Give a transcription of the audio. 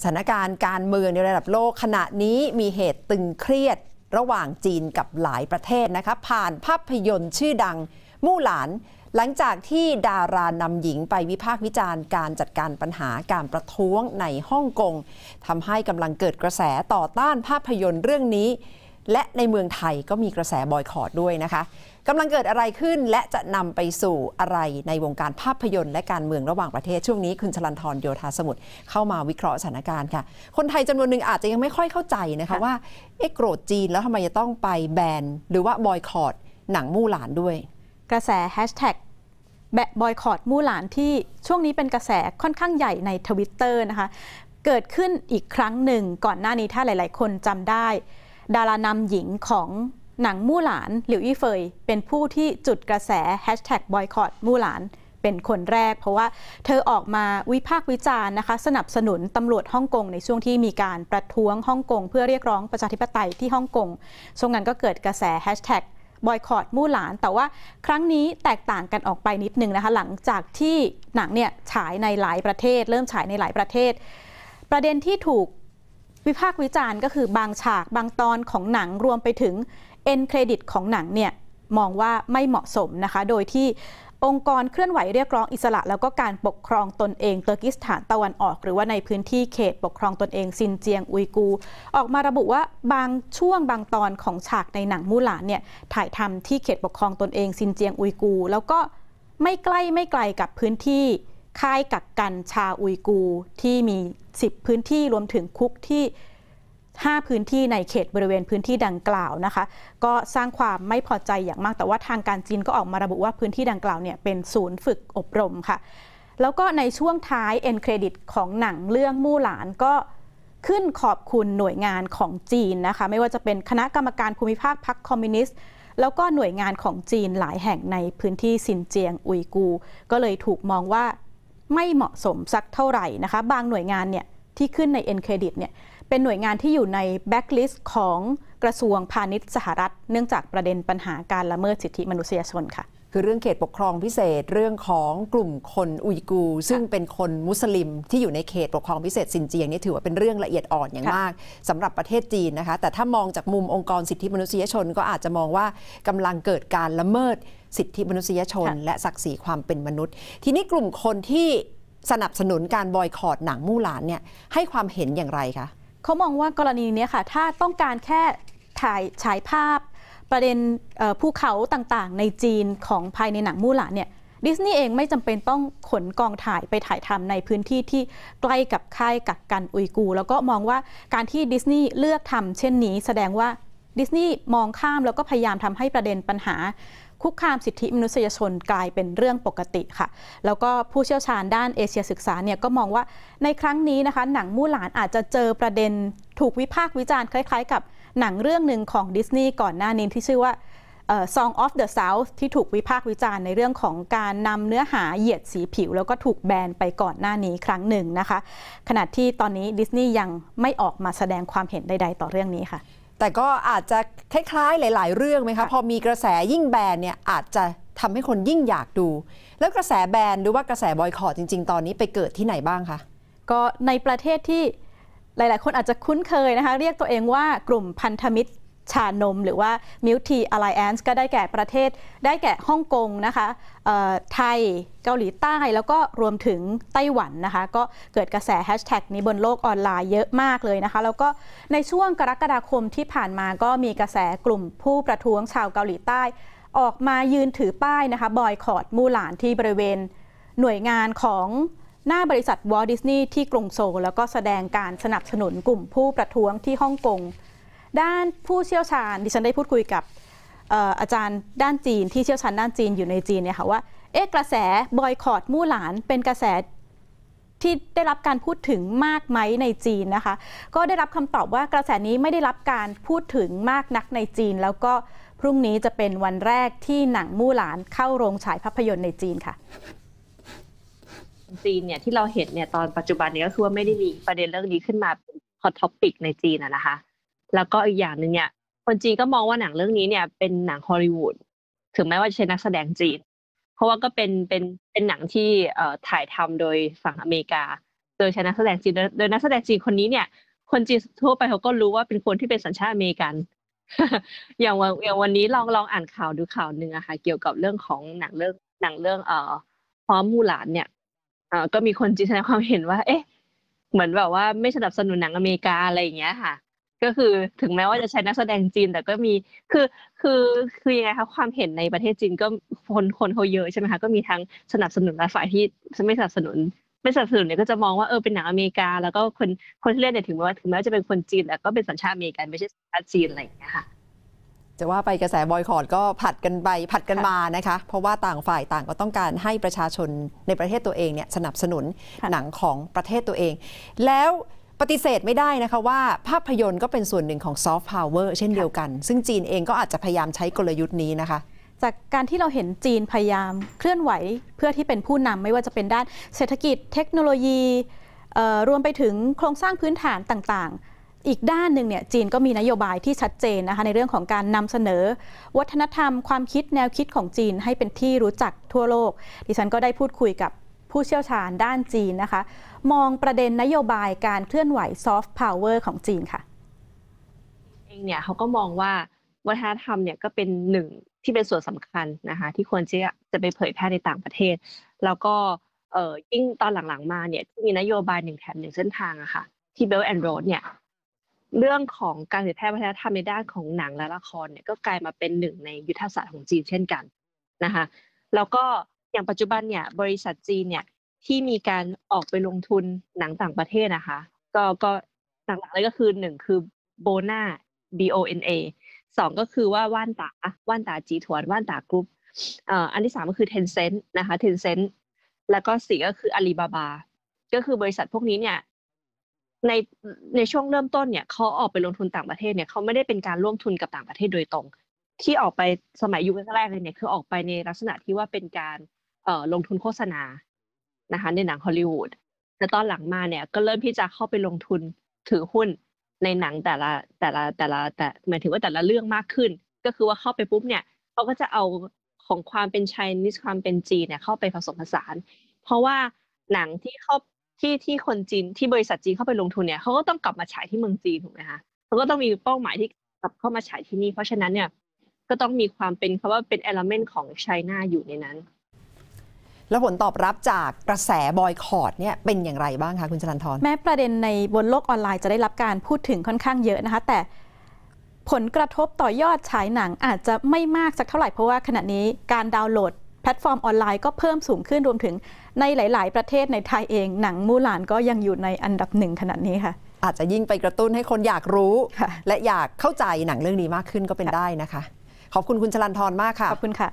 สถานการณ์การเมืองในระดับโลกขณะนี้มีเหตุตึงเครียดระหว่างจีนกับหลายประเทศนะคะผ่านภาพยนตร์ชื่อดังมู่หลาน หลังจากที่ดารานำหญิงไปวิพากษ์วิจารณ์การจัดการปัญหาการประท้วงในฮ่องกงทำให้กำลังเกิดกระแสต่อต้านภาพยนตร์เรื่องนี้และในเมืองไทยก็มีกระแสบอยคอรดด้วยนะคะกำลังเกิดอะไรขึ้นและจะนำไปสู่อะไรในวงการภาพยนตร์และการเมืองระหว่างประเทศช่วงนี้คุณชลันทรโยธาสมุทรเข้ามาวิเคราะห์สถานการณ์ค่ะ คนไทยจำนวนหนึ่งอาจจะยังไม่ค่อยเข้าใจนะคะว่าเอ๊ะโกรธจีนแล้วทำไมจะต้องไปแบน หรือว่าบอยคอรดหนังมู่หลานด้วย กระแสแฮชแท็กแบบบอยคอรมู่หลานที่ช่วงนี้เป็นกระแสค่อนข้างใหญ่ในทวิตเตอร์นะคะเกิดขึ้นอีกครั้งหนึ่งก่อนหน้านี้ถ้าหลายๆ คนจำได้ดารานำหญิงของหนังมู่หลานหลิวอี้เฟยเป็นผู้ที่จุดกระแสแฮชแท็กบอยคอดมู่หลานเป็นคนแรก เพราะว่าเธอออกมาวิพากษ์วิจารณ์นะคะ สนับสนุนตำรวจฮ่องกงในช่วงที่มีการประท้วงฮ่องกงเพื่อเรียกร้องประชาธิปไตยที่ฮ่องกงช่วงนั้นก็เกิดกระแสแฮชแท็กบอยคอรดมู่หลานแต่ว่าครั้งนี้แตกต่างกันออกไปนิดนึงนะคะหลังจากที่หนังเนี่ยฉายในหลายประเทศ เริ่มฉายในหลายประเทศ ประเด็นที่ถูกวิพากษ์วิจารณ์ก็คือบางฉากบางตอนของหนังรวมไปถึงเอ็นเครดิตของหนังเนี่ยมองว่าไม่เหมาะสมนะคะ โดยที่องค์กรเคลื่อนไหวเรียกร้องอิสระ แล้วก็การปกครองตนเองเติร์กิสถานตะวันออก หรือว่าในพื้นที่เขตปกครองตนเองซินเจียงอุยกู ออกมาระบุว่าบางช่วงบางตอนของฉากในหนังมูหลานเนี่ยถ่ายทำที่เขตปกครองตนเองซินเจียงอุยกู แล้วก็ไม่ใกล้ไม่ไกลกับพื้นที่ค่ายกักกันชาอุยกูที่มี10 พื้นที่รวมถึงคุกที่ 5 พื้นที่ในเขตบริเวณพื้นที่ดังกล่าวนะคะ ก็สร้างความไม่พอใจอย่างมากแต่ว่าทางการจีนก็ออกมาระบุว่าพื้นที่ดังกล่าวเนี่ยเป็นศูนย์ฝึกอบรมค่ะ แล้วก็ในช่วงท้ายเอ็นเครดิตของหนังเรื่องมู่หลานก็ขึ้นขอบคุณหน่วยงานของจีนนะคะ ไม่ว่าจะเป็นคณะกรรมการภูมิภาคพรรคคอมมิวนิสต์แล้วก็หน่วยงานของจีนหลายแห่งในพื้นที่ซินเจียง อุยกูก็เลยถูกมองว่าไม่เหมาะสมสักเท่าไหร่นะคะ บางหน่วยงานเนี่ยที่ขึ้นใน n c r e d i t เนี่ยเป็นหน่วยงานที่อยู่ในแบ็กลิสต์ของกระทรวงพาณิชย์สหรัฐเนื่องจากประเด็นปัญหาการละเมิดสิทธิมนุษยชนค่ะคือเรื่องเขตปกครองพิเศษเรื่องของกลุ่มคนอุยกูซึ่งเป็นคนมุสลิม ที่อยู่ในเขตปกครองพิเศษซินเจียงนี่ถือว่าเป็นเรื่องละเอียดอ่อนอย่างมาก สำหรับประเทศจีนนะคะแต่ถ้ามองจากมุมองค์กรสิทธิมนุษยชนก็อาจจะมองว่ากำลังเกิดการละเมิดสิทธิมนุษยชนและศักดิ์ศรีความเป็นมนุษย์ ทีนี้กลุ่มคนที่สนับสนุนการบอยคอรดหนังมู่หลานเนี่ยให้ความเห็นอย่างไรคะ เขามองว่ากรณีนี้ค่ะถ้าต้องการแค่ถ่ายฉายภาพประเด็นภูเขาต่างๆ ในจีนของภายในหนังมู่หลานเนี่ยดิสนีย์เองไม่จำเป็นต้องขนกองถ่ายไปถ่ายทำในพื้นที่ที่ใกล้กับค่ายกักกันอุยกูแล้วก็มองว่าการที่ดิสนีย์เลือกทำ เช่นนี้ แสดงว่าดิสนีย์มองข้ามแล้วก็พยายามทำให้ประเด็นปัญหาคุกคามสิทธิมนุษยชนกลายเป็นเรื่องปกติค่ะ แล้วก็ผู้เชี่ยวชาญด้านเอเชียศึกษาเนี่ยก็มองว่าในครั้งนี้นะคะ หนังมู่หลานอาจจะเจอประเด็นถูกวิพากษ์วิจารณ์คล้ายๆกับหนังเรื่องหนึ่งของดิสนีย์ก่อนหน้านี้ ที่ชื่อว่า Song of the South ที่ถูกวิพากษ์วิจารณ์ในเรื่องของการนำเนื้อหาเหยียดสีผิว แล้วก็ถูกแบนไปก่อนหน้านี้ครั้งหนึ่งนะคะ ขณะที่ตอนนี้ดิสนีย์ยังไม่ออกมาแสดงความเห็นใดๆ ต่อเรื่องนี้ค่ะแต่ก็อาจจะคล้ายๆ หลาย ๆ เรื่องไหมคะพอมีกระแสยิ่งแบนเนี่ยอาจจะทำให้คนยิ่งอยากดู แล้วกระแสแบนหรือว่ากระแสบอยคอรจริง ๆ ตอนนี้ไปเกิดที่ไหนบ้างคะ ก็ในประเทศที่หลายๆ คนอาจจะคุ้นเคยนะคะ เรียกตัวเองว่ากลุ่มพันธมิตรชานมหรือว่า m ิ l ต Tea Alliance ก็ได้แก่ประเทศได้แก่ฮ่องกงนะคะไทยเกาหลีใต้ แล้วก็รวมถึงไต้หวันนะคะ ก็เกิดกระแสแฮชแท็กนี้บนโลกออนไลน์เยอะมากเลยนะคะ แล้วก็ในช่วงกรกฎาคมที่ผ่านมาก็มีกระแสกลุ่มผู้ประท้วงชาวเกาหลีใต้ ออกมายืนถือป้ายนะคะ บอยคอรดมู่หลานที่บริเวณ หน่วยงานของหน้าบริษัทวอลดิสนีย์ที่กรุงโซลแล้วก็แสดงการสนับสนุนกลุ่มผู้ประท้วงที่ฮ่องกงด้านผู้เชี่ยวชาญดิฉันได้พูดคุยกับอาจารย์ด้านจีน ที่เชี่ยวชาญด้านจีนอยู่ในจีนเนี่ยค่ะว่าเอ๊ะกระแสบอยคอรดมู่หลานเป็นกระแส ที่ได้รับการพูดถึงมากไหมในจีนนะคะ ก็ได้รับคำตอบว่ากระแสนี้ไม่ได้รับการพูดถึงมากนักในจีน แล้วก็พรุ่งนี้จะเป็นวันแรกที่หนังมู่หลานเข้าโรงฉายภาพยนตร์ในจีนค่ะ จีนเนี่ยที่เราเห็นเนี่ยตอนปัจจุบันนี้ก็คือว่าไม่ได้มีประเด็นเรื่องนี้ขึ้นมาฮอตท็อปิกในจีนอะนะคะแล้วก็อีกอย่างหนึ่งเนี่ย คนจีนก็มองว่าหนังเรื่องนี้เนี่ย เป็นหนังฮอลลีวูด ถึงแม้ว่าจะใช้นักแสดงจีน เพราะว่าก็เป็น เป็น เป็นหนังที่ เอ่อ ถ่ายทำโดยฝั่งอเมริกา โดยใช้นักแสดงจีน โดยนักแสดงจีนคนนี้เนี่ย คนจีนทั่วไปเขาก็รู้ว่าเป็นคนที่เป็นสัญชาติอเมริกัน อย่างวันอย่างวันนี้ลองลองอ่านข่าวดูข่าวหนึ่งอะค่ะ เกี่ยวกับเรื่องของหนังเรื่อง หนังเรื่อง เอ่อพร้อมมูหลานเนี่ย เอ่อ ก็มีคนจีนแสดงความเห็นว่า เอ๊ะ เหมือนแบบว่าไม่สนับสนุนหนังอเมริกาอะไรอย่างเงี้ยค่ะก็คือถึงแม้ว่าจะใช้นักแสดงจีนแต่ก็มีคือคือคือยังไงคะความเห็นในประเทศจีนก็คนคนเขาเยอะใช่ไหมคะก็มีทั้งสนับสนุนและฝ่ายที่ไม่สนับสนุนไม่สนับสนุนเนี่ยก็จะมองว่าเออเป็นหนังอเมริกาแล้วก็คนคนที่เล่นเนี่ยถึงแม้ว่าถึงแม้ว่าจะเป็นคนจีนแต่ก็เป็นสัญชาติอเมริกันไม่ใช่สัญชาติจีนอะไรอย่างเงี้ยค่ะจะว่าไปกระแสบอยคอรดก็ผัดกันไปผัดกันมานะคะเพราะว่าต่างฝ่ายต่างก็ต้องการให้ประชาชนในประเทศตัวเองเนี่ยสนับสนุนหนังของประเทศตัวเอง แล้วปฏิเสธไม่ได้นะคะว่าภาพยนตร์ก็เป็นส่วนหนึ่งของซอฟต์พาวเวอร์เช่นเดียวกัน ซึ่งจีนเองก็อาจจะพยายามใช้กลยุทธ์นี้นะคะ จากการที่เราเห็นจีนพยายามเคลื่อนไหวเพื่อที่เป็นผู้นำไม่ว่าจะเป็นด้านเศรษฐกิจเทคโนโลยี รวมไปถึงโครงสร้างพื้นฐานต่างๆ อีกด้านหนึ่งเนี่ยจีนก็มีนโยบายที่ชัดเจนนะคะในเรื่องของการนำเสนอ วัฒนธรรมความคิดแนวคิดของจีนให้เป็นที่รู้จักทั่วโลก ดิฉันก็ได้พูดคุยกับผู้เชี่ยวชาญด้านจีนนะคะมองประเด็นนโยบายการเคลื่อนไหวซอฟต์พาวเวอร์ของจีนค่ะเองเนี่ยเขาก็มองว่า วัฒนธรรมเนี่ยก็เป็นหนึ่งที่เป็นส่วนสำคัญนะคะที่ควรจะจะไปเผยแพร่ในต่างประเทศ แล้วก็เอ่อยิ่งตอนหลังๆมาเนี่ยที่มีนโยบายหนึ่งแถมหนึ่งเส้นทางอะคะ่ะที่เบลแอนด์โรดเนี่ย เรื่องของการเผยแพร่วัฒนธรรมในด้านของหนังและละครเนี่ยก็กลายมาเป็นหนึ่งในยุทธศาสตร์ของจีนเช่นกันนะคะแล้วก็อย่างปัจจุบันเนี่ยบริษัทจีนเนี่ยที่มีการออกไปลงทุนหนังต่างประเทศนะคะก็ก็หลักๆเลยก็คือหนึ่งคือโบนา B O N A สองก็คือว่าว่านตาว่านตาจีถวนว่านตากรุ๊ปอันที่สามก็คือเทนเซ็นต์นะคะเทนเซ็นต์แล้วก็สี่ก็คืออาลีบาบาก็คือบริษัทพวกนี้เนี่ยในในช่วงเริ่มต้นเนี่ยเขาออกไปลงทุนต่างประเทศเนี่ยเขาไม่ได้เป็นการร่วมทุนกับต่างประเทศโดยตรง ที่ออกไปสมัยยุคแรกเลยเนี่ยคือออกไปในลักษณะที่ว่าเป็นการลงทุนโฆษณานะคะในหนังฮอลลีวูดแต่ตอนหลังมาเนี่ยก็เริ่มที่จะเข้าไปลงทุนถือหุ้น ในหนังแต่ละแต่ละแต่ละแต่หมายถึงว่าแต่ละเรื่องมากขึ้น ก็คือว่าเข้าไปปุ๊บเนี่ยเขาก็จะเอาของความเป็นไชนีสความเป็นจีนเนี่ยเข้าไปผสมผสานเพราะว่าหนังที่เข้าที่ที่คนจีนที่บริษัทจีนเข้าไปลงทุนเนี่ยเขาก็ต้องกลับมาฉายที่เมืองจีนถูกไหมคะเขาก็ต้องมีเป้าหมายที่กลับเข้ามาฉายที่นี่เพราะฉะนั้นเนี่ยก็ต้องมีความเป็นคำว่าเป็นเอลเมนต์ของไชน่าอยู่ในนั้นแล้วผลตอบรับจากกระแสบอยคอรดเนี่ยเป็นอย่างไรบ้างคะคุณจรันทรแม้ประเด็นในบนโลกออนไลน์จะได้รับการพูดถึงค่อนข้างเยอะนะคะแต่ผลกระทบต่อยอดฉายหนังอาจจะไม่มากสักเท่าไหร่ เพราะว่าขณะนี้การดาวน์โหลดแพลตฟอร์มออนไลน์ก็เพิ่มสูงขึ้นรวมถึงในหลาย ๆ ประเทศในไทยเองหนังมูหลานก็ยังอยู่ในอันดับหนึ่งขณะนี้ค่ะ อาจจะยิ่งไปกระตุ้นให้คนอยากรู้ และอยากเข้าใจหนังเรื่องนี้มากขึ้นก็เป็นได้นะคะ ขอบคุณคุณชลันทรมากค่ะ ขอบคุณค่ะ